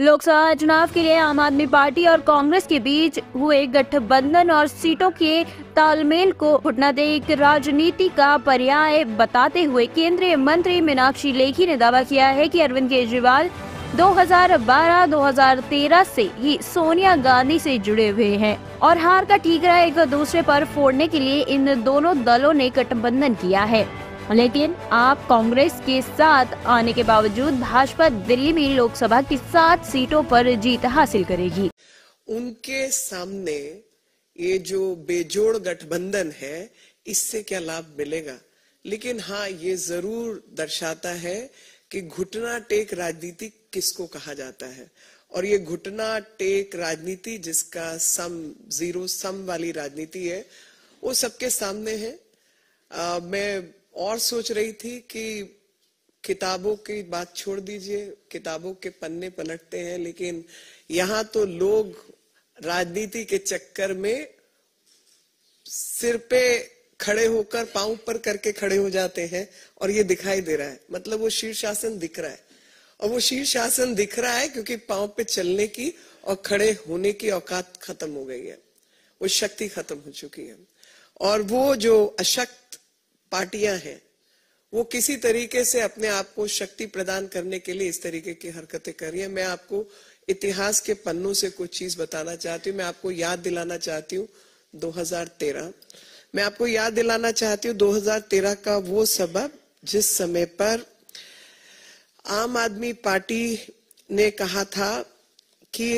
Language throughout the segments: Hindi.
लोकसभा चुनाव के लिए आम आदमी पार्टी और कांग्रेस के बीच हुए गठबंधन और सीटों के तालमेल को कूटनीतिक राजनीति का पर्याय बताते हुए केंद्रीय मंत्री मीनाक्षी लेखी ने दावा किया है कि अरविंद केजरीवाल 2012-2013 से ही सोनिया गांधी से जुड़े हुए हैं और हार का ठीकरा एक दूसरे पर फोड़ने के लिए इन दोनों दलों ने गठबंधन किया है लेकिन आप कांग्रेस के साथ आने के बावजूद भाजपा दिल्ली में लोकसभा की सात सीटों पर जीत हासिल करेगी उनके सामने ये जो बेजोड़ गठबंधन है इससे क्या लाभ मिलेगा लेकिन हाँ ये जरूर दर्शाता है कि घुटना टेक राजनीति किसको कहा जाता है और ये घुटना टेक राजनीति जिसका सम जीरो सम वाली राजनीति है वो सबके सामने है आ, मैं और सोच रही थी कि किताबों की बात छोड़ दीजिए किताबों के पन्ने पलटते हैं लेकिन यहाँ तो लोग राजनीति के चक्कर में सिर पे खड़े होकर पांव पर करके खड़े हो जाते हैं और ये दिखाई दे रहा है मतलब वो शीर्षासन दिख रहा है और वो शीर्षासन दिख रहा है क्योंकि पांव पे चलने की और खड़े होने की औकात खत्म हो गई है वो शक्ति खत्म हो चुकी है और वो जो अशक्त पार्टियां हैं वो किसी तरीके से अपने आप को शक्ति प्रदान करने के लिए इस तरीके की हरकतें कर रही है मैं आपको इतिहास के पन्नों से कुछ चीज बताना चाहती हूँ मैं आपको याद दिलाना चाहती हूँ 2013 मैं आपको याद दिलाना चाहती हूँ 2013 का वो सबब जिस समय पर आम आदमी पार्टी ने कहा था कि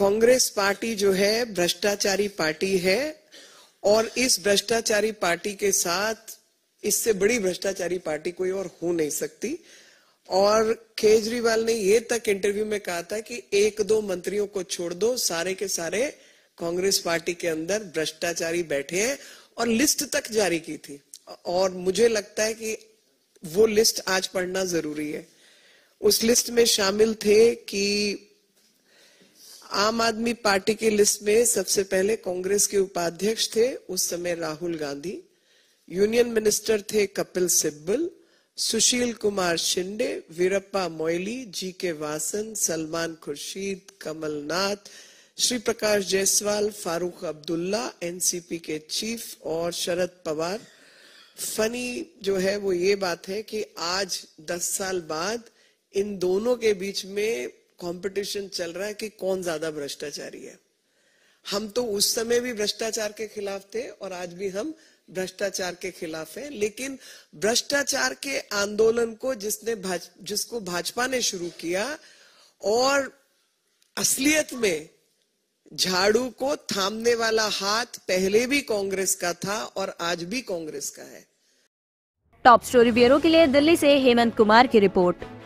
कांग्रेस पार्टी जो है भ्रष्टाचारी पार्टी है और इस भ्रष्टाचारी पार्टी के साथ इससे बड़ी भ्रष्टाचारी पार्टी कोई और हो नहीं सकती और केजरीवाल ने यह तक इंटरव्यू में कहा था कि एक दो मंत्रियों को छोड़ दो सारे के सारे कांग्रेस पार्टी के अंदर भ्रष्टाचारी बैठे हैं और लिस्ट तक जारी की थी और मुझे लगता है कि वो लिस्ट आज पढ़ना जरूरी है उस लिस्ट में शामिल थे कि आम आदमी पार्टी की लिस्ट में सबसे पहले कांग्रेस के उपाध्यक्ष थे उस समय राहुल गांधी यूनियन मिनिस्टर थे कपिल सिब्बल सुशील Kumar Shinde Veerappa Moily G K Vasan Salman Khurshid Kamal Nath Shri Prakash Jaiswal Farooq Abdullah NCP के चीफ और शरद पवार फनी जो है वो ये बात है कि आज 10 साल बाद इन दोनों के बीच में कंपटीशन चल रहा है कि कौन ज्यादा भ्रष्टाचारी है हम तो उस समय भी भ्रष्टाचार के खिलाफ थे और आज भी हम भ्रष्टाचार के खिलाफ है लेकिन भ्रष्टाचार के आंदोलन को जिसने भाज, जिसको भाजपा ने शुरू किया और असलियत में झाड़ू को थामने वाला हाथ पहले भी कांग्रेस का था और आज भी कांग्रेस का है टॉप स्टोरी ब्यूरो के लिए दिल्ली से हेमंत कुमार की रिपोर्ट